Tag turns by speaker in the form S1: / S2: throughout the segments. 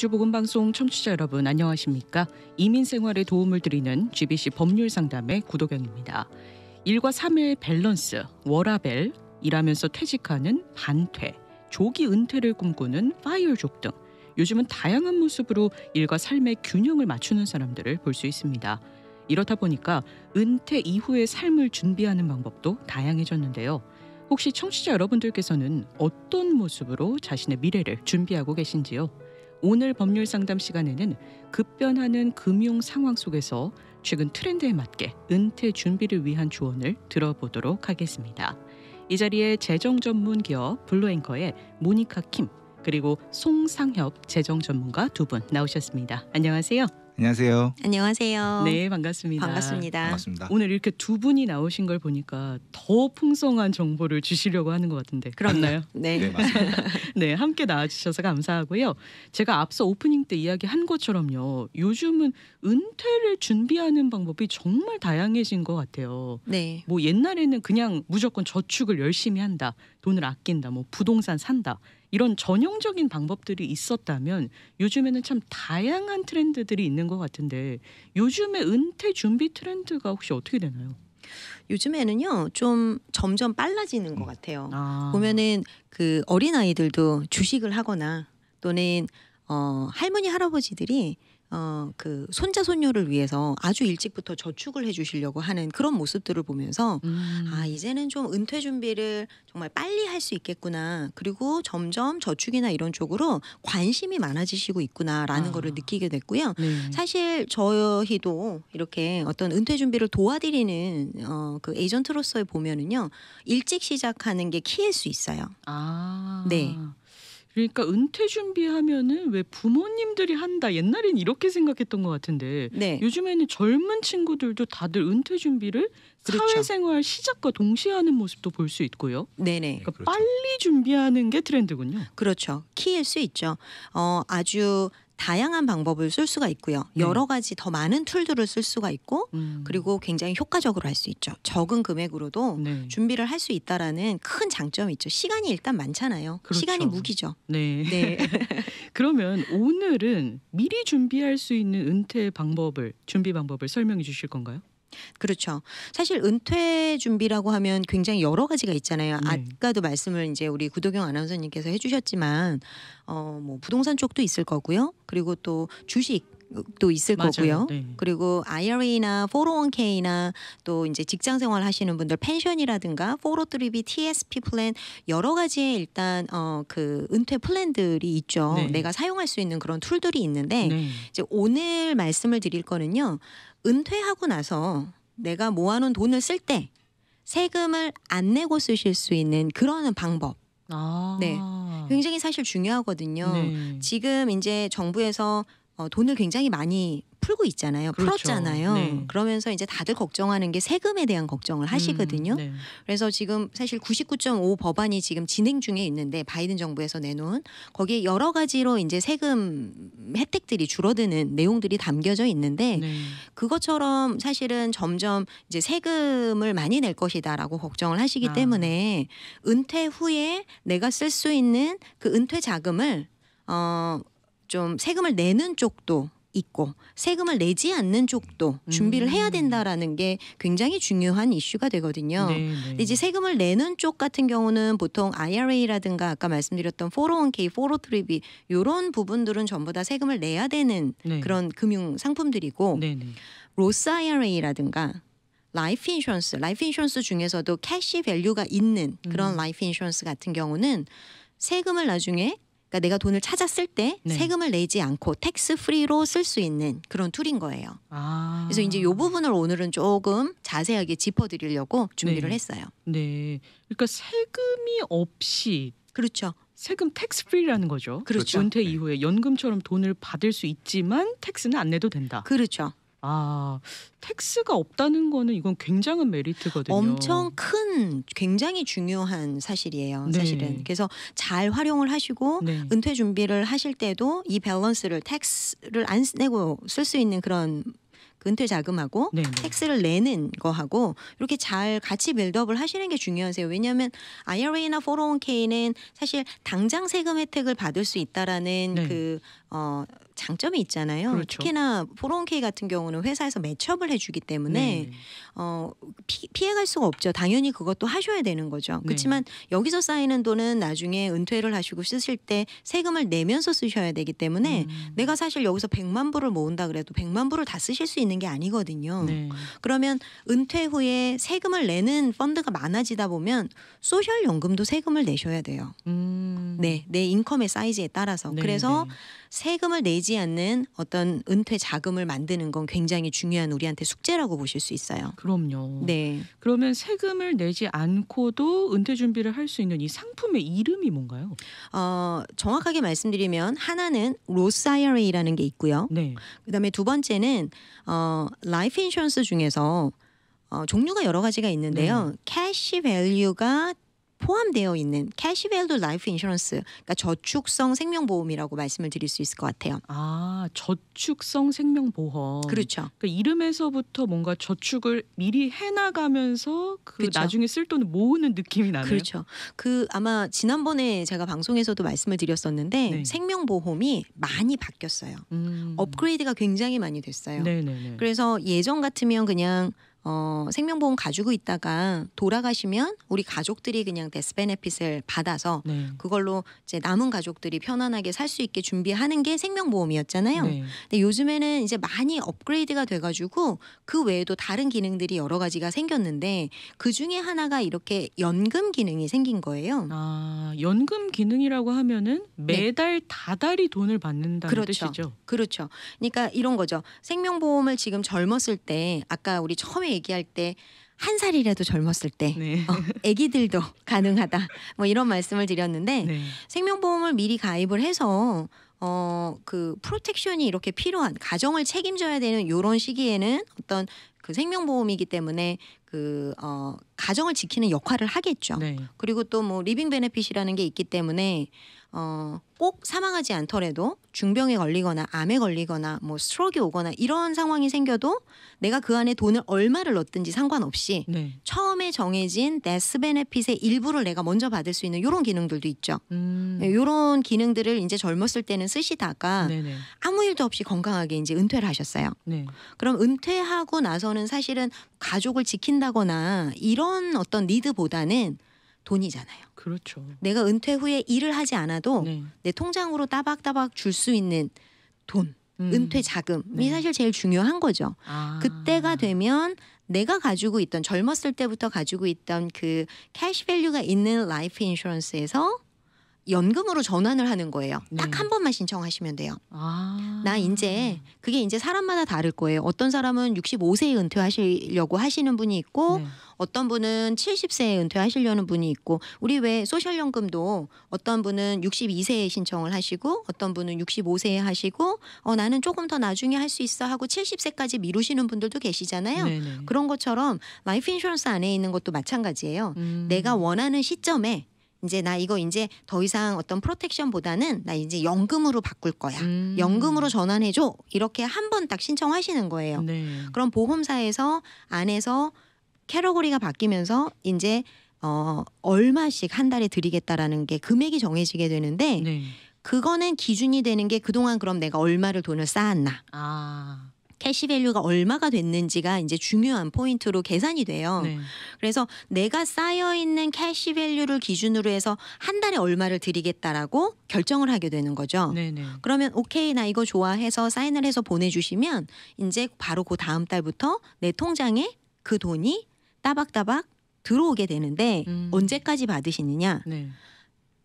S1: 주보건방송 청취자 여러분 안녕하십니까? 이민 생활에 도움을 드리는 GBC 법률 상담의 구도경입니다. 일과 삶의 밸런스, 워라벨, 일하면서 퇴직하는 반퇴, 조기 은퇴를 꿈꾸는 파이어족 등 요즘은 다양한 모습으로 일과 삶의 균형을 맞추는 사람들을 볼 수 있습니다. 이렇다 보니까 은퇴 이후의 삶을 준비하는 방법도 다양해졌는데요. 혹시 청취자 여러분들께서는 어떤 모습으로 자신의 미래를 준비하고 계신지요? 오늘 법률 상담 시간에는 급변하는 금융 상황 속에서 최근 트렌드에 맞게 은퇴 준비를 위한 조언을 들어보도록 하겠습니다. 이 자리에 재정 전문 기업 블루앵커의 모니카 킴 그리고 송상협 재정 전문가 두 분 나오셨습니다. 안녕하세요.
S2: 안녕하세요. 안녕하세요. 네,
S3: 반갑습니다.
S1: 반갑습니다. 반갑습니다. 오늘 이렇게 두 분이 나오신 걸 보니까 더 풍성한 정보를 주시려고 하는 것 같은데 그렇나요? 네. 네, 맞습니다. 네, 함께 나와주셔서 감사하고요. 제가 앞서 오프닝 때 이야기한 것처럼요. 요즘은 은퇴를 준비하는 방법이 정말 다양해진 것 같아요. 네. 뭐 옛날에는 그냥 무조건 저축을 열심히 한다, 돈을 아낀다, 뭐 부동산 산다 이런 전형적인 방법들이 있었다면 요즘에는 참 다양한 트렌드들이 있는 것 같은데 요즘에 은퇴 준비 트렌드가
S3: 혹시 어떻게 되나요? 요즘에는요 좀 점점 빨라지는 것 음. 같아요. 아. 보면은 그 어린 아이들도 주식을 하거나 또는 어, 할머니 할아버지들이 어, 그 손자 손녀를 위해서 아주 일찍부터 저축을 해주시려고 하는 그런 모습들을 보면서 아, 음. 아 이제는 좀 은퇴 준비를 정말 빨리 할 수 있겠구나 그리고 점점 저축이나 이런 쪽으로 관심이 많아지시고 있구나라는 아. 거를 느끼게 됐고요. 네. 사실 저희도 이렇게 어떤 은퇴 준비를 도와드리는 어, 그 에이전트로서의 보면은요 일찍 시작하는 게 키일 수 있어요.
S1: 아. 네. 그러니까 은퇴 준비하면은 왜 부모님들이 한다 옛날엔 이렇게 생각했던 것 같은데 네. 요즘에는 젊은 친구들도 다들 은퇴 준비를 그렇죠. 사회생활 시작과 동시에 하는 모습도 볼 수 있고요. 네네. 그러니까
S3: 그렇죠. 빨리 준비하는 게 트렌드군요. 그렇죠. 키일 수 있죠. 어, 아주 다양한 방법을 쓸 수가 있고요. 네. 여러 가지 더 많은 툴들을 쓸 수가 있고 음. 그리고 굉장히 효과적으로 할 수 있죠. 적은 금액으로도 네. 준비를 할 수 있다라는 큰 장점이 있죠. 시간이 일단 많잖아요. 그렇죠. 시간이 무기죠.
S1: 네. 네.
S3: 그러면
S1: 오늘은 미리 준비할 수 있는 은퇴 방법을 준비 방법을 설명해 주실 건가요?
S3: 그렇죠. 사실 은퇴 준비라고 하면 굉장히 여러 가지가 있잖아요. 네. 아까도 말씀을 이제 우리 구도경 아나운서님께서 해주셨지만 어 뭐 부동산 쪽도 있을 거고요. 그리고 또 주식 도 있을 맞아요. 거고요. 네. 그리고 IRA나 401k나 또 이제 직장 생활 하시는 분들 펜션이라든가 403b, TSP 플랜 여러 가지의 일단 어 그 은퇴 플랜들이 있죠. 네. 내가 사용할 수 있는 그런 툴들이 있는데 네. 이제 오늘 말씀을 드릴 거는요. 은퇴하고 나서 내가 모아놓은 돈을 쓸 때 세금을 안 내고 쓰실 수 있는 그런 방법 아. 네. 굉장히 사실 중요하거든요. 네. 지금 이제 정부에서 어, 돈을 굉장히 많이 풀고 있잖아요. 그렇죠. 풀었잖아요. 네. 그러면서 이제 다들 걱정하는 게 세금에 대한 걱정을 음, 하시거든요. 음, 네. 그래서 지금 사실 99.5 법안이 지금 진행 중에 있는데 바이든 정부에서 내놓은 거기에 여러 가지로 이제 세금 혜택들이 줄어드는 내용들이 담겨져 있는데 네. 그것처럼 사실은 점점 이제 세금을 많이 낼 것이다라고 걱정을 하시기 아. 때문에 은퇴 후에 내가 쓸 수 있는 그 은퇴 자금을 어좀 세금을 내는 쪽도 있고 세금을 내지 않는 쪽도 준비를 음. 해야 된다라는 게 굉장히 중요한 이슈가 되거든요. 네네. 근데 네. 이제 세금을 내는 쪽 같은 경우는 보통 IRA라든가 아까 말씀드렸던 401k, 403b 요런 부분들은 전부 다 세금을 내야 되는 네. 그런 금융 상품들이고 네네. 네. 로스 IRA라든가 라이프 인슈런스, 라이프 인슈런스 중에서도 캐시 밸류가 있는 그런 음. 라이프 인슈런스 같은 경우는 세금을 나중에 그러니까 내가 돈을 찾았을 때 네. 세금을 내지 않고 텍스 프리로 쓸 수 있는 그런 툴인 거예요. 아. 그래서 이제 요 부분을 오늘은 조금 자세하게 짚어드리려고 준비를 네. 했어요. 네, 그러니까 세금이
S1: 없이 그렇죠. 세금 텍스 프리라는 거죠. 그렇죠. 은퇴 네. 이후에 연금처럼 돈을 받을 수 있지만 텍스는 안 내도 된다. 그렇죠. 아 팩스가 없다는
S3: 거는 이건 굉장한 메리트거든요. 엄청 큰 굉장히 중요한 사실이에요. 네. 사실은 그래서 잘 활용을 하시고 네. 은퇴 준비를 하실 때도 이 밸런스를 텍스를 안 내고 쓸 수 있는 그런 그 은퇴 자금하고 네네. 네. 텍스를 내는 거하고 이렇게 잘 같이 빌드업을 하시는 게 중요하세요. 왜냐하면 IRA나 401k는 사실 당장 세금 혜택을 받을 수 있다라는 네. 그 어. 장점이 있잖아요. 그렇죠. 특히나 401k 같은 경우는 회사에서 매첩을 해주기 때문에 네. 어, 피, 해갈 수가 없죠. 당연히 그것도 하셔야 되는 거죠. 네. 그렇지만 여기서 쌓이는 돈은 나중에 은퇴를 하시고 쓰실 때 세금을 내면서 쓰셔야 되기 때문에 음. 내가 사실 여기서 100만 불을 모은다 그래도 100만 불을 다 쓰실 수 있는 게 아니거든요. 네. 그러면 은퇴 후에 세금을 내는 펀드가 많아지다 보면 소셜 연금도 세금을 내셔야 돼요. 음. 네, 내 인컴의 사이즈에 따라서. 네, 그래서 네. 세금을 내지 되지 않는 어떤 은퇴 자금을 만드는 건 굉장히 중요한 우리한테 숙제라고 보실 수 있어요. 그럼요. 네. 그러면 세금을 내지 않고도 은퇴 준비를 할 수 있는 이 상품의 이름이 뭔가요? 어, 정확하게 말씀드리면 하나는 로스 IRA라는 게 있고요. 네. 그다음에 두 번째는 어, 라이프 인슈런스 중에서 어, 종류가 여러 가지가 있는데요. 네. 캐시 밸류가 포함되어 있는 캐시 벨드 라이프 인슈런스 그러니까 저축성 생명보험이라고 말씀을 드릴 수 있을 것 같아요.
S1: 아 저축성 생명보험. 그렇죠. 그러니까 이름에서부터 뭔가 저축을
S3: 미리 해나가면서 그 그렇죠. 나중에
S1: 쓸 돈을 모으는 느낌이
S3: 나네요. 그렇죠. 그 아마 지난번에 제가 방송에서도 말씀을 드렸었는데 네. 생명보험이 많이 바뀌었어요. 음. 업그레이드가 굉장히 많이 됐어요. 네네네. 그래서 예전 같으면 그냥 어, 생명보험 가지고 있다가 돌아가시면 우리 가족들이 그냥 데스 베네핏을 받아서 네. 그걸로 이제 남은 가족들이 편안하게 살 수 있게 준비하는 게 생명보험이었잖아요. 네. 근데 요즘에는 이제 많이 업그레이드가 돼가지고 그 외에도 다른 기능들이 여러 가지가 생겼는데 그 중에 하나가 이렇게 연금 기능이 생긴 거예요. 아, 연금 기능이라고 하면은 네. 매달 네. 다달이 돈을 받는다는 그렇죠. 뜻이죠. 그렇죠. 그러니까 이런 거죠. 생명보험을 지금 젊었을 때 아까 우리 처음에 얘기할 때 한 살이라도 젊었을 때 네. 어, 애기들도 가능하다 뭐 이런 말씀을 드렸는데 네. 생명보험을 미리 가입을 해서 어 그 프로텍션이 이렇게 필요한 가정을 책임져야 되는 요런 시기에는 어떤 그 생명보험이기 때문에 그 어 가정을 지키는 역할을 하겠죠. 네. 그리고 또 뭐 리빙 베네핏이라는 게 있기 때문에 어, 꼭 사망하지 않더라도 중병에 걸리거나 암에 걸리거나 뭐스트로크 오거나 이런 상황이 생겨도 내가 그 안에 돈을 얼마를 넣든지 상관없이 네. 처음에 정해진 데스 베네핏의 일부를 내가 먼저 받을 수 있는 이런 기능들도 있죠. 음. 이런 네, 기능들을 이제 젊었을 때는 쓰시다가 네네. 네. 아무 일도 없이 건강하게 이제 은퇴를 하셨어요. 네. 그럼 은퇴하고 나서는 사실은 가족을 지킨다거나 이런 어떤 니드보다는 돈이잖아요. 그렇죠. 내가 은퇴 후에 일을 하지 않아도 네. 내 통장으로 따박따박 줄 수 있는 돈, 음. 은퇴 자금이 네. 사실 제일 중요한 거죠. 아. 그때가 되면 내가 가지고 있던 젊었을 때부터 가지고 있던 그 캐시 밸류가 있는 라이프 인슈런스에서 연금으로 전환을 하는 거예요. 네. 딱한 번만 신청하시면 돼요. 아. 나 이제 그게 이제 사람마다 다를 거예요. 어떤 사람은 65세에 은퇴하시려고 하시는 분이 있고 네. 어떤 분은 70세에 은퇴하시려는 분이 있고 우리 왜 소셜연금도 어떤 분은 62세에 신청을 하시고 어떤 분은 65세에 하시고 어 나는 조금 더 나중에 할 수 있어 하고 70세까지 미루시는 분들도 계시잖아요. 네네. 그런 것처럼 라이프 인슈런스 안에 있는 것도 마찬가지예요. 음. 내가 원하는 시점에 이제 나 이거 이제 더 이상 어떤 프로텍션보다는 나 이제 연금으로 바꿀 거야. 음. 연금으로 전환해 줘. 이렇게 한 번 딱 신청하시는 거예요. 네. 그럼 보험사에서 안에서 캐러고리가 바뀌면서 이제 어 얼마씩 한 달에 드리겠다라는 게 금액이 정해지게 되는데 네. 그거는 기준이 되는 게 그동안 그럼 내가 얼마를 돈을 쌓았나. 아. 캐시 밸류가 얼마가 됐는지가 이제 중요한 포인트로 계산이 돼요. 네. 그래서 내가 쌓여 있는 캐시 밸류를 기준으로 해서 한 달에 얼마를 드리겠다라고 결정을 하게 되는 거죠. 네, 네. 그러면 오케이 나 이거 좋아해서 사인을 해서 보내주시면 이제 바로 그 다음 달부터 내 통장에 그 돈이 따박따박 들어오게 되는데 음. 언제까지 받으시느냐? 네.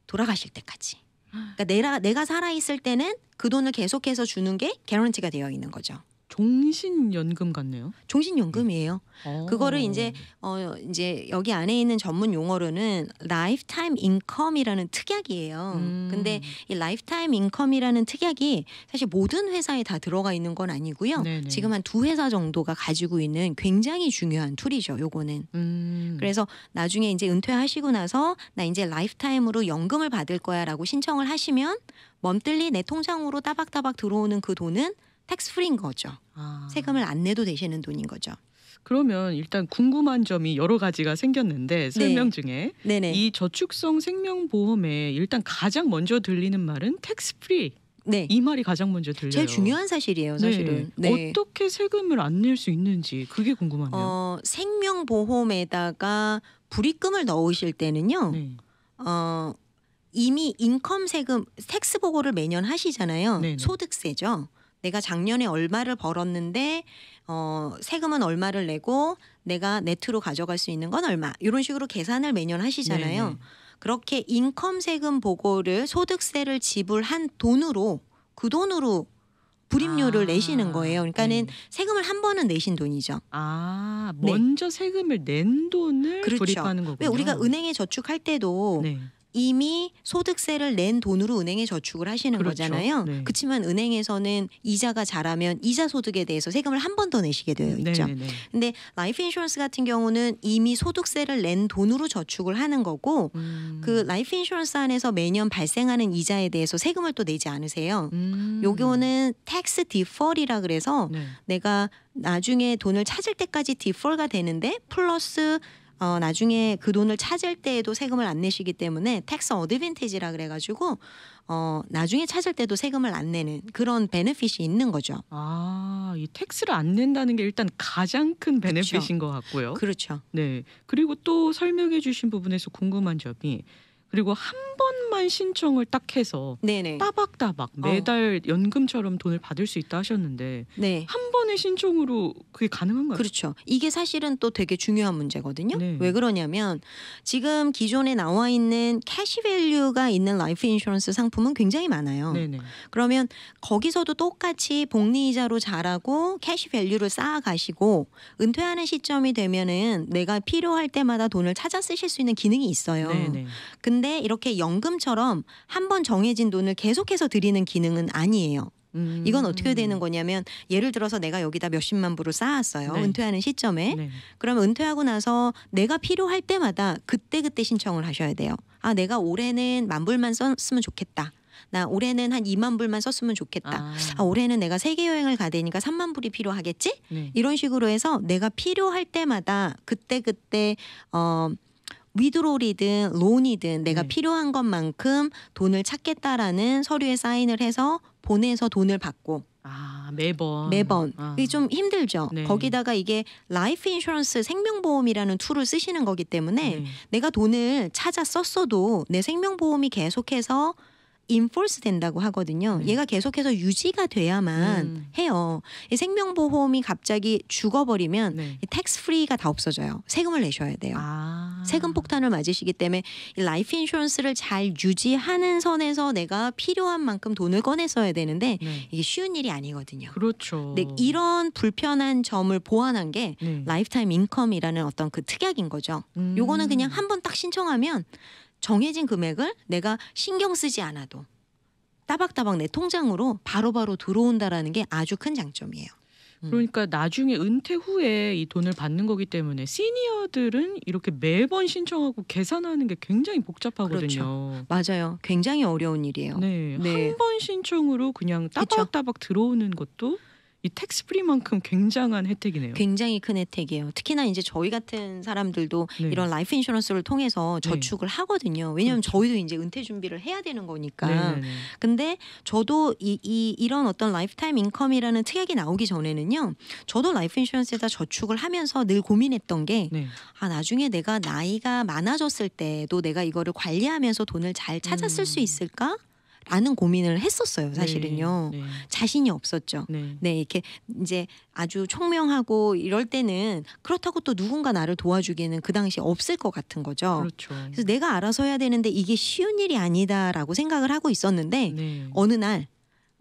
S3: 돌아가실 때까지. 그러니까 내가 내가 살아 있을 때는 그 돈을 계속해서 주는 게 개런티가 되어 있는 거죠.
S1: 종신연금 같네요.
S3: 종신연금이에요. 네. 어. 그거를 이제 어 이제 여기 안에 있는 전문 용어로는 라이프타임 인컴이라는 특약이에요. 음. 근데 이 라이프타임 인컴이라는 특약이 사실 모든 회사에 다 들어가 있는 건 아니고요. 네네. 네. 지금 한 두 회사 정도가 가지고 있는 굉장히 중요한 툴이죠. 요거는.
S1: 음.
S3: 그래서 나중에 이제 은퇴하시고 나서 나 이제 라이프타임으로 연금을 받을 거야라고 신청을 하시면 멈들리내 통장으로 따박따박 들어오는 그 돈은 텍스프인 거죠. 아. 세금을 안 내도 되시는 돈인 거죠. 그러면
S1: 일단 궁금한 점이 여러 가지가 생겼는데 네. 설명 네. 중에 네네. 이 저축성 생명보험에 일단 가장 먼저 들리는 말은 텍스 프리. 네. 이 말이 가장 먼저 들려요. 제일 중요한
S3: 사실이에요, 사실은. 네. 네.
S1: 어떻게 세금을 안 낼 수 있는지 그게 궁금하네요. 어,
S3: 생명보험에다가 불입금을 넣으실 때는요. 네. 어, 이미 인컴 세금 텍스 보고를 매년 하시잖아요. 네네. 소득세죠. 내가 작년에 얼마를 벌었는데 어, 세금은 얼마를 내고 내가 네트로 가져갈 수 있는 건 얼마 이런 식으로 계산을 매년 하시잖아요. 네네. 그렇게 인컴 세금 보고를 소득세를 지불한 돈으로 그 돈으로 불임료를 아, 내시는 거예요. 그러니까는 네. 세금을 한 번은 내신 돈이죠. 아 네. 먼저 네. 세금을 낸 돈을 그렇죠. 불입하는 거군요. 왜 우리가 은행에 저축할 때도 네. 이미 소득세를 낸 돈으로 은행에 저축을 하시는 그렇죠. 거잖아요. 네. 그렇지만 은행에서는 이자가 자라면 이자 소득에 대해서 세금을 한 번 더 내시게 되어 네, 있죠. 네네 네. 근데 라이프 인슈런스 같은 경우는 이미 소득세를 낸 돈으로 저축을 하는 거고 음. 그 라이프 인슈런스 안에서 매년 발생하는 이자에 대해서 세금을 또 내지 않으세요. 음. 요거는 텍스 디폴이라 그래서 네. 내가 나중에 돈을 찾을 때까지 디폴가 되는데 플러스 어, 나중에 그 돈을 찾을 때에도 세금을 안 내시기 때문에 텍스 어드밴티지라 그래가지고 어, 나중에 찾을 때도 세금을 안 내는 그런 베네핏이 있는 거죠. 아, 이 텍스를 안 낸다는 게 일단 가장 큰 베네핏인 그렇죠.
S1: 것 같고요. 그렇죠. 네. 그리고 또 설명해 주신 부분에서 궁금한 점이 그리고 한 번만 신청을 딱 해서 네네. 따박따박 어. 매달 어. 연금처럼 돈을 받을 수 있다 하셨는데
S3: 네. 한 번의 신청으로 그게 가능한가요? 그렇죠. 이게 사실은 또 되게 중요한 문제거든요. 네. 왜 그러냐면 지금 기존에 나와 있는 캐시 밸류가 있는 라이프 인슈런스 상품은 굉장히 많아요. 네네. 네. 그러면 거기서도 똑같이 복리 이자로 자라고 캐시 밸류를 쌓아 가시고 은퇴하는 시점이 되면은 내가 필요할 때마다 돈을 찾아 쓰실 수 있는 기능이 있어요. 네네. 네. 근데 근데 이렇게 연금처럼 한 번 정해진 돈을 계속해서 드리는 기능은 아니에요. 음. 이건 어떻게 되는 거냐면 예를 들어서 내가 여기다 몇십만 불을 쌓았어요. 네. 은퇴하는 시점에. 네. 그럼 은퇴하고 나서 내가 필요할 때마다 그때그때 그때 신청을 하셔야 돼요. 아, 내가 올해는 만 불만 썼으면 좋겠다. 나 올해는 한 2만 불만 썼으면 좋겠다. 아. 아 올해는 내가 세계 여행을 가되니까 3만 불이 필요하겠지? 네. 이런 식으로 해서 내가 필요할 때마다 그때 그때 어 위드롤이든 론이든 내가 네. 필요한 것만큼 돈을 찾겠다라는 서류에 사인을 해서 보내서 돈을 받고
S1: 아 매번 매번 아. 이게
S3: 좀 힘들죠. 네. 거기다가 이게 라이프 인슈런스 생명보험이라는 툴을 쓰시는 거기 때문에 네. 내가 돈을 찾아 썼어도 내 생명보험이 계속해서 인폴스 된다고 하거든요. 음. 얘가 계속해서 유지가 돼야만 음. 해요. 생명보험이 갑자기 죽어버리면 네. 텍스 프리가 다 없어져요. 세금을 내셔야 돼요. 아. 세금 폭탄을 맞으시기 때문에 라이프 인슈런스를 잘 유지하는 선에서 내가 필요한 만큼 돈을 꺼냈어야 되는데 네. 이게 쉬운 일이 아니거든요. 그렇죠. 근데 이런 불편한 점을 보완한 게 네. 라이프타임 인컴이라는 어떤 그 특약인 거죠. 음. 요거는 그냥 한번 딱 신청하면 정해진 금액을 내가 신경 쓰지 않아도 따박따박 내 통장으로 바로바로 들어온다라는 게 아주 큰 장점이에요. 음. 그러니까 나중에 은퇴 후에 이 돈을 받는 거기
S1: 때문에 시니어들은 이렇게 매번 신청하고 계산하는 게 굉장히 복잡하거든요.
S3: 그렇죠. 맞아요. 굉장히 어려운 일이에요. 네.
S1: 네. 한번 신청으로 그냥 따박따박 그쵸?
S3: 들어오는 것도 이텍스 프리만큼 굉장한 혜택이네요. 굉장히 큰 혜택이에요. 특히나 이제 저희 같은 사람들도 네. 이런 라이프 인슈런스를 통해서 네. 저축을 네. 하거든요. 왜냐하면 그렇죠. 저희도 이제 은퇴 준비를 해야 되는 거니까. 네네 근데 저도 이, 이 이런 어떤 라이프타임 인컴이라는 특약이 나오기 전에는요. 저도 라이프 인슈런스에다 저축을 하면서 늘 고민했던 게 네. 아, 나중에 내가 나이가 많아졌을 때도 내가 이거를 관리하면서 돈을 잘 찾아 쓸수 음. 있을까? 라는 고민을 했었어요. 네, 사실은요. 네, 네. 자신이 없었죠. 네. 네. 이렇게 이제 아주 총명하고 이럴 때는 그렇다고 또 누군가 나를 도와주기에는 그 당시 없을 것 같은 거죠. 그렇죠. 그래서 내가 알아서 해야 되는데 이게 쉬운 일이 아니다라고 생각을 하고 있었는데 네. 어느 날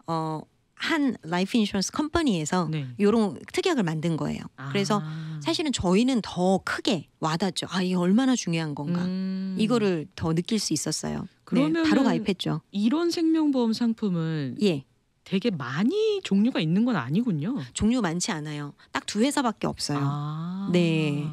S3: 어, 한 라이프 인슈런스 컴퍼니에서 네. 요런 특약을 만든 거예요. 아. 그래서 사실은 저희는 더 크게 와닿죠. 아, 이게 얼마나 중요한 건가. 음. 이거를 더 느낄 수 있었어요. 그러면 네, 바로 가입했죠.
S1: 이런 생명보험 상품은 예. 되게 많이 종류가 있는 건 아니군요. 종류 많지 않아요. 딱 두 회사밖에 없어요. 아. 네.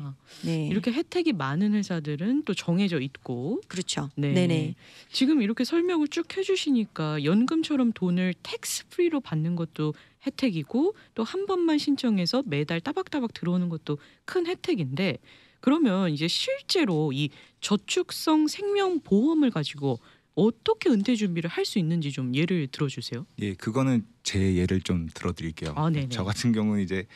S1: 네. 이렇게 혜택이 많은 회사들은 또 정해져 있고 그렇죠. 네. 네네. 지금 이렇게 설명을 쭉 해주시니까 연금처럼 돈을 텍스 프리로 받는 것도 혜택이고 또 한 번만 신청해서 매달 따박따박 들어오는 것도 큰 혜택인데 그러면 이제 실제로 이 저축성 생명보험을 가지고 어떻게 은퇴 준비를 할 수 있는지 좀 예를 들어주세요.
S2: 예, 그거는 제 예를 좀 들어드릴게요. 아, 저 같은 경우는 이제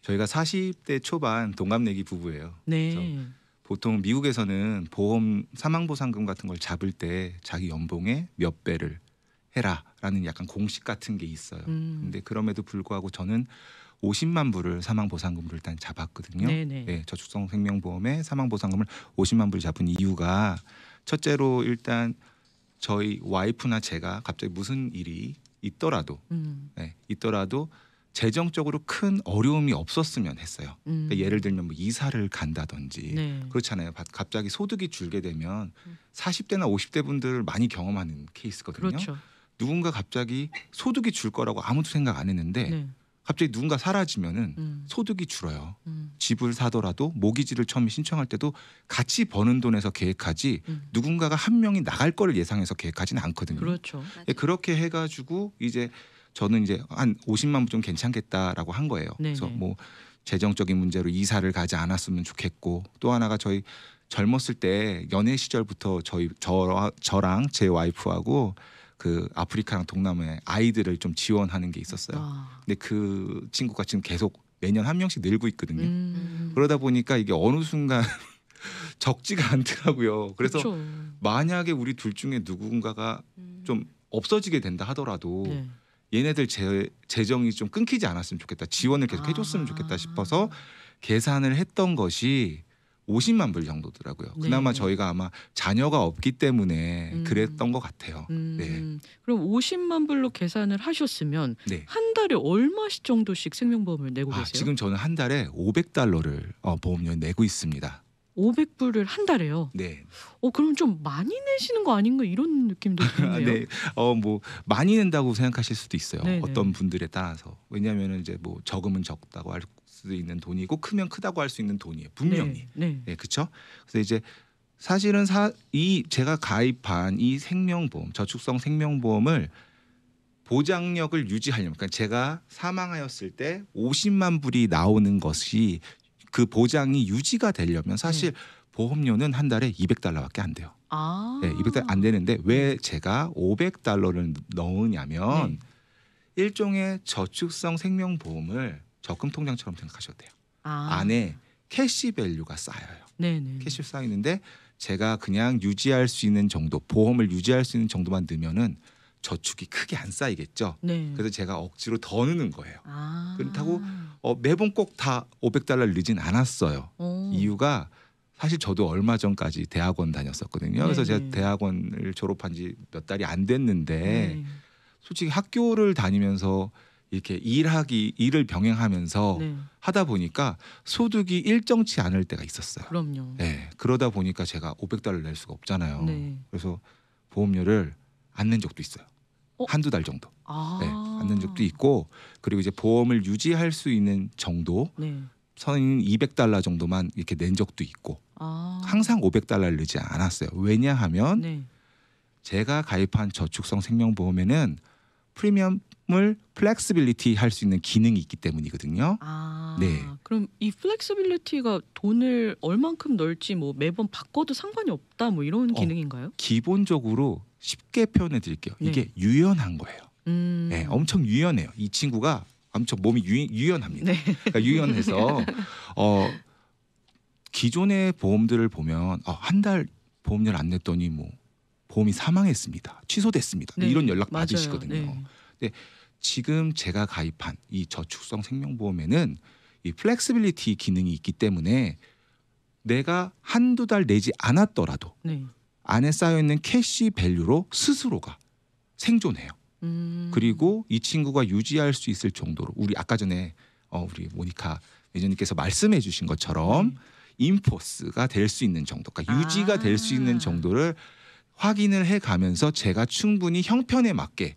S2: 저희가 40대 초반 동갑내기 부부예요. 네. 보통 미국에서는 보험 사망보상금 같은 걸 잡을 때 자기 연봉의 몇 배를 해라라는 약간 공식 같은 게 있어요. 음. 근데 그럼에도 불구하고 저는 50만 불을 사망보상금으로 일단 잡았거든요. 네네. 네, 저축성 생명보험에 사망보상금을 50만 불 잡은 이유가 첫째로 일단 저희 와이프나 제가 갑자기 무슨 일이 있더라도 음. 네, 있더라도 재정적으로 큰 어려움이 없었으면 했어요. 그러니까 음. 그러니까 예를 들면 뭐 이사를 간다든지 네. 그렇잖아요. 갑자기 소득이 줄게 되면 40대나 음. 50대 분들 많이 경험하는 케이스거든요. 그렇죠. 누군가 갑자기 소득이 줄 거라고 아무도 생각 안 했는데 네. 갑자기 누군가 사라지면은 음. 소득이 줄어요. 음. 집을 사더라도 모기지를 처음에 신청할 때도 같이 버는 돈에서 계획하지 음. 누군가가 한 명이 나갈 거를 예상해서 계획하지는 않거든요. 그렇죠. 예, 그렇게 해가지고 이제 저는 이제 한 50만 원좀 괜찮겠다라고 한 거예요. 네네. 그래서 뭐 재정적인 문제로 이사를 가지 않았으면 좋겠고 또 하나가 저희 젊었을 때 연애 시절부터 저희 저, 저랑 제 와이프하고 그 아프리카랑 동남아의 아이들을 좀 지원하는 게 있었어요. 아. 근데 그 친구가 지금 계속 매년 한 명씩 늘고 있거든요. 음. 그러다 보니까 이게 어느 순간 적지가 않더라고요. 그래서 그쵸. 만약에 우리 둘 중에 누군가가 음. 좀 없어지게 된다 하더라도 네. 얘네들 재, 재정이 좀 끊기지 않았으면 좋겠다. 지원을 계속 아. 해줬으면 좋겠다 싶어서 계산을 했던 것이 50만 불 정도더라고요. 네. 그나마 네. 저희가 아마 자녀가 없기 때문에 음. 그랬던 것 같아요. 음.
S1: 네. 그럼 50만 불로 계산을 하셨으면 네. 한 달에 얼마씩 정도씩 생명보험을 내고 아, 계세요? 아,
S2: 지금 저는 한 달에 500달러를 어, 보험료 내고 있습니다.
S1: 500불을 한 달에요. 네. 어 그럼 좀 많이 내시는 거 아닌가 이런 느낌도 아, 드네요. 네.
S2: 어뭐 많이 낸다고 생각하실 수도 있어요. 네네. 네. 어떤 분들에 따라서 왜냐면은 이제 뭐 적으면 적다고 할 수도 있는 돈이고 크면 크다고 할 수 있는 돈이에요. 분명히. 네. 네. 그렇죠? 그래서 이제 사실은 사, 이 제가 가입한 이 생명보험, 저축성 생명보험을 보장력을 유지하려면 그러니까 제가 사망하였을 때 50만 불이 나오는 것이 그 보장이 유지가 되려면 사실 네. 보험료는 한 달에 200달러밖에 안 돼요. 아~ 네, 200달러 안 되는데 왜 제가 500달러를 넣으냐면 네. 일종의 저축성 생명보험을 적금 통장처럼 생각하셔도 돼요. 아. 안에 캐시 밸류가 쌓여요. 네네. 캐시 쌓이는데 제가 그냥 유지할 수 있는 정도, 보험을 유지할 수 있는 정도만 넣으면은 저축이 크게 안 쌓이겠죠. 네. 그래서 제가 억지로 더 넣는 거예요. 아. 그렇다고 어, 매번 꼭 다 500달러를 넣진 않았어요. 오. 이유가 사실 저도 얼마 전까지 대학원 다녔었거든요. 그래서 제가 대학원을 졸업한 지 몇 달이 안 됐는데 네. 솔직히 학교를 다니면서 이렇게 일하기 일을 병행하면서 네. 하다 보니까 소득이 일정치 않을 때가 있었어요. 그럼요. 네, 그러다 보니까 제가 500달러 낼 수가 없잖아요. 네. 그래서 보험료를 안 낸 적도 있어요. 어? 한두 달 정도. 아. 네, 안낸 적도 있고 그리고 이제 보험을 유지할 수 있는 정도 네. 선인 200달러 정도만 이렇게 낸 적도 있고 아. 항상 500달러를 내지 않았어요. 왜냐하면 네. 제가 가입한 저축성 생명보험에는 프리미엄 을 플렉스빌리티 할 수 있는 기능이 있기 때문이거든요. 아,
S1: 네. 그럼 이 플렉스빌리티가 돈을 얼만큼 넣을지 뭐 매번 바꿔도 상관이 없다 뭐 이런 어, 기능인가요?
S2: 기본적으로 쉽게 표현해 드릴게요. 네. 이게 유연한 거예요. 음... 네, 엄청 유연해요. 이 친구가 엄청 몸이 유, 연합니다 네. 그러니까 유연해서 어, 기존의 보험들을 보면 어, 한달 보험료를 안 냈더니 뭐 보험이 사망했습니다. 취소됐습니다. 네. 이런 연락 맞아요. 받으시거든요. 네. 근 지금 제가 가입한 이 저축성 생명보험에는 이 플렉스빌리티 기능이 있기 때문에 내가 한두 달 내지 않았더라도 네. 안에 쌓여 있는 캐시 밸류로 스스로가 생존해요. 음. 그리고 이 친구가 유지할 수 있을 정도로 우리 아까 전에 어 우리 모니카 매니저님께서 말씀해 주신 것처럼 네. 인포스가 될 수 있는 정도, 그러니까 유지가 될 수 있는 아. 정도를 확인을 해 가면서 제가 충분히 형편에 맞게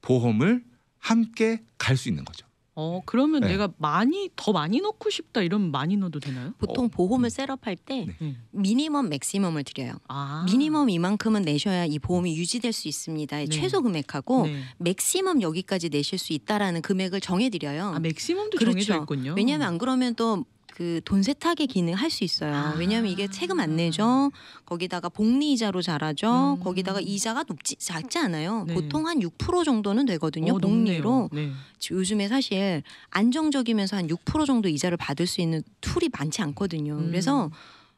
S2: 보험을 함께 갈 수 있는 거죠.
S3: 어 그러면 네. 내가 많이 더 많이 넣고 싶다 이러면 많이 넣어도 되나요? 보통 어, 보험을 음. 셋업할 때 네. 네. 미니멈 맥시멈을 드려요. 아. 미니멈 이만큼은 내셔야 이 보험이 유지될 수 있습니다. 네. 최소 금액하고 네. 맥시멈 여기까지 내실 수 있다라는 금액을 정해드려요. 아 맥시멈도 그렇죠. 정해져 있군요. 왜냐하면 안 그러면 또 그돈 세탁의 기능 할수 있어요. 아. 왜냐하면 이게 세금 안 내죠. 거기다가 복리 이자로 자라죠. 음. 거기다가 이자가 높지 작지 않아요. 네. 보통 한 6% 정도는 되거든요. 어, 복리로. 네. 요즘에 사실 안정적이면서 한 6% 정도 이자를 받을 수 있는 툴이 많지 않거든요. 음. 그래서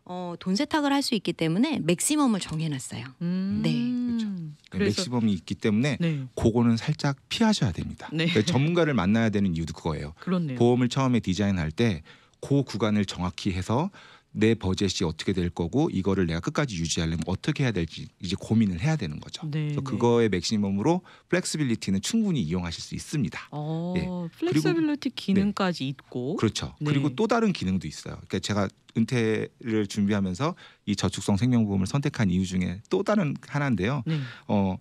S3: 어, 돈 세탁을 할 수 있기 때문에 맥시멈을 정해놨어요.
S2: 음. 네. 그렇죠.
S3: 그러니까 그래서...
S2: 맥시멈이 있기 때문에 네. 그거는 살짝 피하셔야 됩니다. 네. 그러니까 전문가를 만나야 되는 이유도 그거예요. 그렇네요. 보험을 처음에 디자인할 때그 구간을 정확히 해서 내 버젯이 어떻게 될 거고 이거를 내가 끝까지 유지하려면 어떻게 해야 될지 이제 고민을 해야 되는 거죠. 네, 그래서 네. 그거의 맥시멈으로 플렉스빌리티는 충분히 이용하실 수 있습니다.
S1: 어, 예. 플렉스빌리티 네. 기능까지 네. 있고
S2: 그렇죠. 그리고 또 다른 기능도 있어요. 그러니까 제가 은퇴를 준비하면서 이 저축성 생명보험을 선택한 이유 중에 또 다른 하나인데요. 어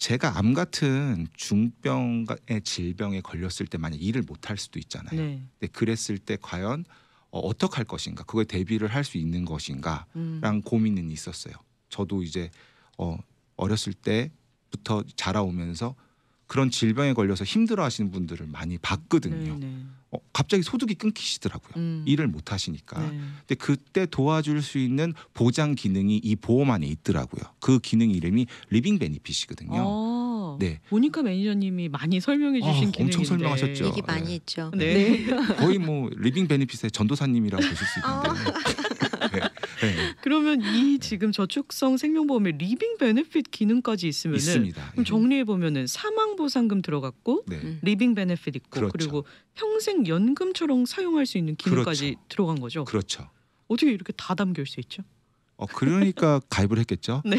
S2: 제가 암 같은 중병의 질병에 걸렸을 때 만약 일을 못할 수도 있잖아요. 네. 근데 그랬을 때 과연 어, 어떻게 할 것인가, 그걸 대비를 할 수 있는 것인가랑 음. 고민은 있었어요. 저도 이제 어, 어렸을 때부터 자라오면서 그런 질병에 걸려서 힘들어하시는 분들을 많이 봤거든요. 네, 네. 어, 갑자기 소득이 끊기시더라고요. 음. 일을 못 하시니까. 네. 근데 그때 도와줄 수 있는 보장 기능이 이 보험 안에 있더라고요. 그 기능 이름이 리빙 베니핏이거든요.
S1: 아, 네. 보니까 매니저님이 많이 설명해 주신 아, 기능인데 엄청 설명하셨죠. 얘기 많이 네. 했죠. 네. 네. 거의
S2: 뭐 리빙 베니핏의 전도사님이라고 보실 수 있는데. 아.
S1: 그러면 이 지금 저축성 생명보험의 리빙 베네핏 기능까지 있으면은 있습니다. 그럼 예. 정리해 보면은 사망 보상금 들어갔고 네. 음. 리빙 베네핏 있고 그렇죠. 그리고 평생 연금처럼 사용할 수 있는 기능까지 그렇죠.
S2: 들어간 거죠. 그렇죠.
S1: 어떻게 이렇게 다 담길 수 있죠?
S2: 어 그러니까 가입을 했겠죠. 네.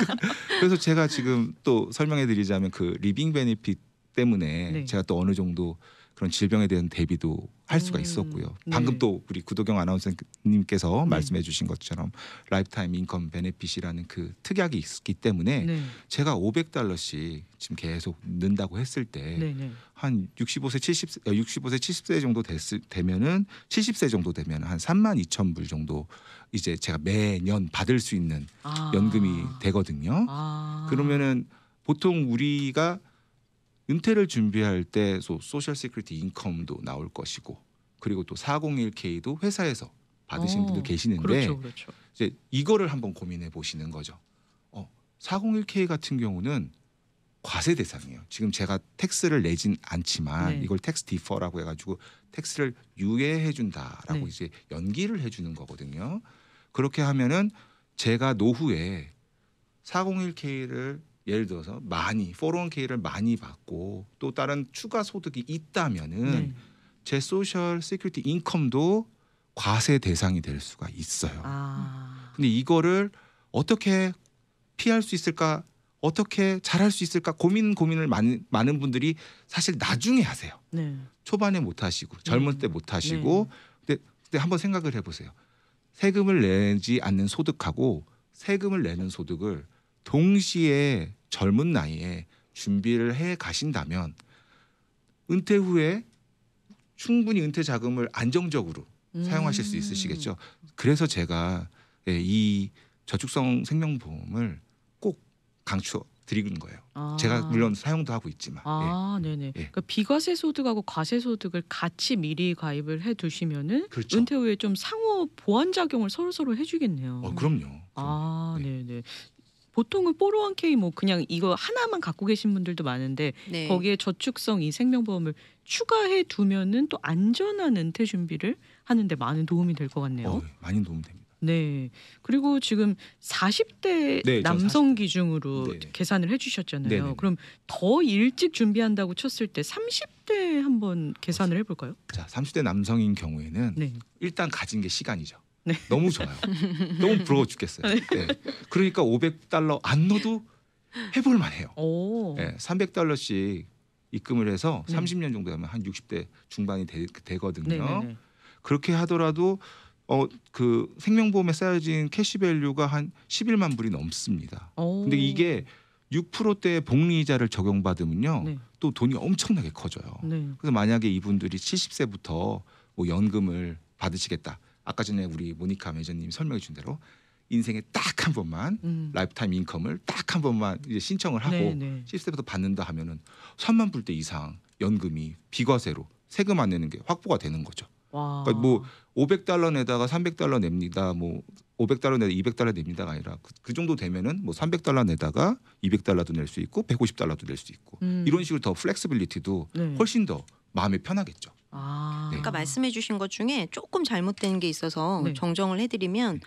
S2: 그래서 제가 지금 또 설명해 드리자면 그 리빙 베네핏 때문에 네. 제가 또 어느 정도 그런 질병에 대한 대비도 할 수가 음, 있었고요. 음, 네. 방금 또 우리 구도경 아나운서님께서 네. 말씀해 주신 것처럼 라이프타임 인컴 베네핏이라는 그 특약이 있기 때문에 네. 제가 500달러씩 지금 계속 는다고 했을 때 한 65세 70 65세 70세 정도 됐을 되면은 70세 정도 되면 한 3만 2천 불 정도 이제 제가 매년 받을 수 있는 아. 연금이 되거든요. 아. 그러면은 보통 우리가 은퇴를 준비할 때 소셜 시크리티 인컴도 나올 것이고 그리고 또 401k도 회사에서 받으신 어, 분들 계시는데 그렇죠, 그렇죠. 이제 이거를 한번 고민해 보시는 거죠. 어, 401k 같은 경우는 과세 대상이에요. 지금 제가 텍스를 내진 않지만 네. 이걸 텍스 디퍼라고 해가지고 텍스를 유예해 준다라고 네. 이제 연기를 해주는 거거든요. 그렇게 하면은 제가 노후에 401k를 예를 들어서 많이 401k를 많이 받고 또 다른 추가 소득이 있다면은 네. 제 소셜 시큐리티 인컴도 과세 대상이 될 수가 있어요. 아. 근데 이거를 어떻게 피할 수 있을까? 어떻게 잘할 수 있을까 고민 고민을 많은 많은 분들이 사실 나중에 하세요. 네. 초반에 못 하시고 젊을 네. 때못 하시고 네. 근데, 근데 한번 생각을 해보세요. 세금을 내지 않는 소득하고 세금을 내는 소득을 동시에 젊은 나이에 준비를 해 가신다면 은퇴 후에 충분히 은퇴 자금을 안정적으로 음. 사용하실 수 있으시겠죠. 그래서 제가 예, 이 저축성 생명보험을 꼭 강추 드리는 거예요.
S1: 아. 제가 물론
S2: 사용도 하고 있지만.
S1: 아, 예. 네네. 예. 그러니까 비과세 소득하고 과세 소득을 같이 미리 가입을 해 두시면은 그렇죠. 은퇴 후에 좀 상호 보완 작용을 서로 서로 해주겠네요. 어, 그럼요.
S2: 그럼 아,
S1: 네. 네네. 보통은 401k 뭐 그냥 이거 하나만 갖고 계신 분들도 많은데 네. 거기에 저축성 이 생명보험을 추가해 두면은 또 안전한 은퇴 준비를 하는데 많은 도움이 될 것 같네요. 어,
S2: 많이 도움 됩니다.
S1: 네. 그리고 지금 40대 네, 남성 40... 기준으로 네네. 계산을 해주셨잖아요. 네네 네, 네. 그럼 더 일찍 준비한다고 쳤을 때 30대 한번 계산을 해볼까요?
S2: 자, 30대 남성인 경우에는 네. 일단 가진 게 시간이죠. 네. 너무 좋아요. 너무 부러워 죽겠어요. 네. 네. 그러니까 500달러 안 넣어도 해볼 만해요. 네, 300달러씩 입금을 해서 30년 정도 하면 한 60대 중반이 되, 거든요 네, 그렇게 하더라도 어 그 생명보험에 쌓여진 캐시 밸류가 한 11만 불이 넘습니다. 오. 근데 이게 6%대 복리이자를 적용받으면요. 네. 또 돈이 엄청나게 커져요. 네. 그래서 만약에 이분들이 70세부터 뭐 연금을 받으시겠다. 아까 전에 우리 모니카 매니저님 설명해 준 대로 인생에 딱 한 번만 음. 라이프타임 인컴을 딱 한 번만 이제 신청을 하고 네네. 시스템에서 네. 받는다 하면은 3만 불대 이상 연금이 비과세로 세금 안 내는 게 확보가 되는 거죠. 와. 그러니까 뭐 500달러 내다가 300달러 냅니다. 뭐 500달러 내다 200달러 냅니다가 아니라 그, 그 정도 되면은 뭐 300달러 내다가 200달러도 낼 수 있고 150달러도 낼 수 있고 음. 이런 식으로 더 플렉스빌리티도 네. 훨씬 더 마음이 편하겠죠.
S3: 아. 네. 아까 말씀해 주신 것 중에 조금 잘못된 게 있어서 네. 정정을 해드리면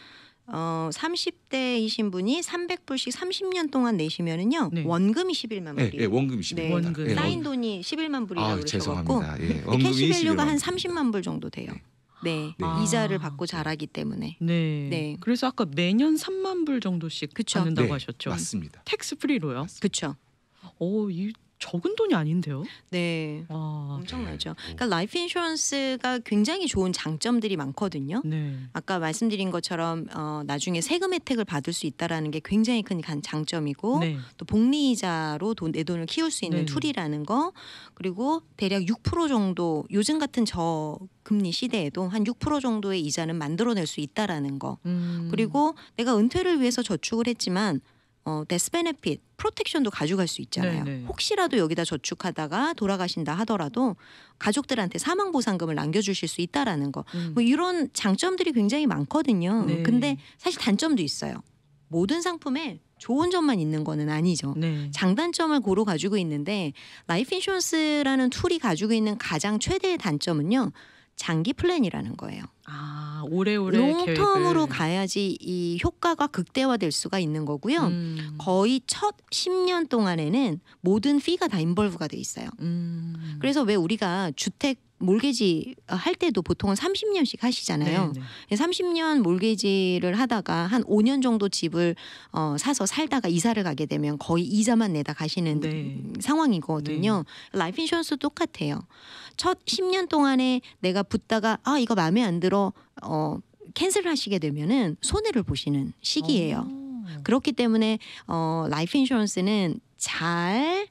S3: 어 30대이신 분이 300불씩 30년 동안 내시면은요 네. 원금이 11만 불이에요. 예, 예, 네.
S2: 원금 11만. 예, 네. 원금. 쌓인
S3: 돈이 11만 불이라고 아, 그러셔고
S2: 예, 캐시 밸류가 한
S3: 30만 불 정도 돼요. 네. 네. 네. 아. 이자를 받고 자라기 때문에. 네. 네. 그래서 아까 매년
S1: 3만 불 정도씩 그쵸? 받는다고 네, 하셨죠. 맞습니다.
S3: 텍스 프리로요. 그렇죠. 오, 이 적은 돈이 아닌데요? 네. 와. 아, 엄청나죠. 네. 그러니까 라이프 인슈런스가 굉장히 좋은 장점들이 많거든요. 네. 아까 말씀드린 것처럼 어, 나중에 세금 혜택을 받을 수 있다라는 게 굉장히 큰 장점이고 네. 또 복리이자로 돈, 내 돈을 키울 수 있는 네. 툴이라는 거 그리고 대략 6% 정도 요즘 같은 저 금리 시대에도 한 6% 정도의 이자는 만들어낼 수 있다라는 거 음. 그리고 내가 은퇴를 위해서 저축을 했지만 어, 데스 베네핏 프로텍션도 가져갈 수 있잖아요. 네네. 네. 혹시라도 여기다 저축하다가 돌아가신다 하더라도 가족들한테 사망 보상금을 남겨주실 수 있다라는 거. 음. 뭐 이런 장점들이 굉장히 많거든요. 네. 근데 사실 단점도 있어요. 모든 상품에 좋은 점만 있는 거는 아니죠. 네. 장단점을 고루 가지고 있는데 라이프 인슈런스라는 툴이 가지고 있는 가장 최대의 단점은요. 장기 플랜이라는 거예요.
S1: 아, 오래오래
S3: 롱텀으로 가야지 이 효과가 극대화될 수가 있는 거고요. 음. 거의 첫 10년 동안에는 모든 피가 다 인벌브가 돼 있어요. 음. 그래서 왜 우리가 주택 몰개지 할 때도 보통은 30년씩 하시잖아요. 네네. 30년 몰개지를 하다가 한 5년 정도 집을 어, 사서 살다가 이사를 가게 되면 거의 이자만 내다 가시는 네. 상황이거든요. 네. 라이프 인슈런스 똑같아요. 첫 10년 동안에 내가 붙다가 아 이거 마음에 안 들어 어, 캔슬 하시게 되면은 손해를 보시는 시기예요. 오. 어. 그렇기 때문에 어, 라이프 인슈런스는 잘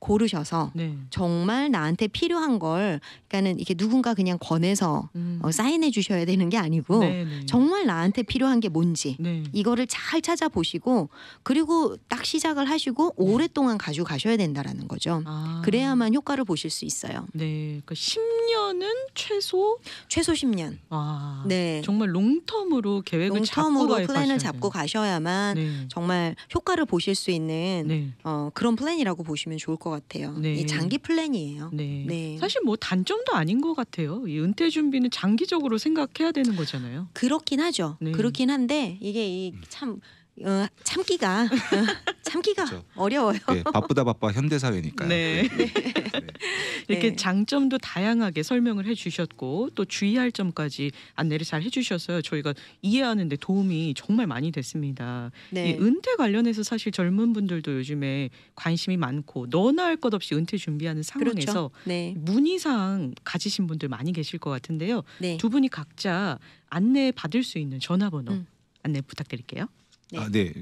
S3: 고르셔서 네. 정말 나한테 필요한 걸 그러니까는 이게 누군가 그냥 권해서 음. 어, 사인해 주셔야 되는 게 아니고 네네. 네. 정말 나한테 필요한 게 뭔지 네. 이거를 잘 찾아보시고 그리고 딱 시작을 하시고 네. 오랫동안 가져 가셔야 된다라는 거죠. 아. 그래야만 효과를 보실 수 있어요. 네, 그러니까 10년은 최소 최소 10년. 아. 네, 정말 롱텀으로 계획을 롱텀으로 플랜을 잡고 가셔야만 네. 정말 효과를 보실 수 있는 네. 어, 그런 플랜이라고 보시면 좋을 것. 같아요. 것 같아요. 네. 이 장기 플랜이에요. 네. 네.
S1: 사실 뭐 단점도 아닌 것 같아요. 이 은퇴 준비는 장기적으로 생각해야 되는 거잖아요. 그렇긴
S3: 하죠. 네. 그렇긴 한데 이게 이참 어, 참기가 어, 참기가 그렇죠. 어려워요.
S2: 네, 바쁘다 바빠 현대 사회니까요. 네. 네. 네. 네.
S1: 이렇게 네. 장점도 다양하게 설명을 해주셨고 또 주의할 점까지 안내를 잘 해주셔서 저희가 이해하는데 도움이 정말 많이 됐습니다. 네. 은퇴 관련해서 사실 젊은 분들도 요즘에 관심이 많고 너나 할 것 없이 은퇴 준비하는 상황에서 그렇죠. 네. 문의사항 가지신 분들 많이 계실 것 같은데요. 네. 두 분이 각자 안내 받을 수 있는 전화번호 음. 안내 부탁드릴게요.
S2: 네. 아, 네.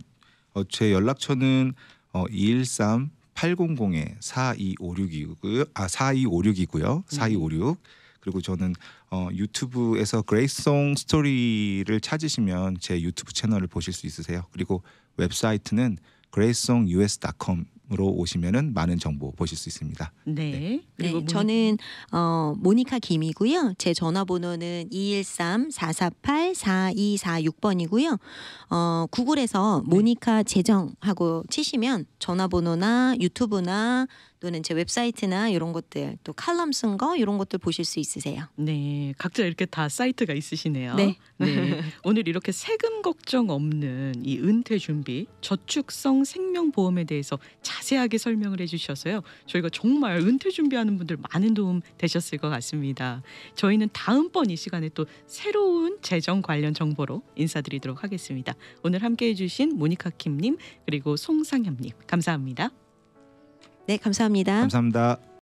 S2: 어, 제 연락처는 어, 213 800에 4256이고요. 아 4256이고요. 4256. 음. 그리고 저는 어, 유튜브에서 그레이송 스토리를 찾으시면 제 유튜브 채널을 보실 수 있으세요. 그리고 웹사이트는 그레이송 e s o n g u s c o m 으로 오시면은 많은 정보 보실 수 있습니다.
S3: 네. 네. 그리고 네, 저는 어, 모니카 김이고요. 제 전화번호는 213-448-4246번이고요. 어, 구글에서 모니카 재정하고 치시면 전화번호나 유튜브나 또는 제 웹사이트나 이런 것들 또 칼럼 쓴 거 이런 것들 보실 수 있으세요.
S1: 네, 각자 이렇게 다 사이트가 있으시네요. 네. 네. 오늘 이렇게 세금 걱정 없는 이 은퇴 준비 저축성 생명보험에 대해서 자세하게 설명을 해주셔서요. 저희가 정말 은퇴 준비하는 분들 많은 도움 되셨을 것 같습니다. 저희는 다음번 이 시간에 또 새로운 재정 관련 정보로 인사드리도록 하겠습니다. 오늘 함께해주신 모니카 킴님 그리고 송상엽님 감사합니다.
S3: 네, 감사합니다. 감사합니다.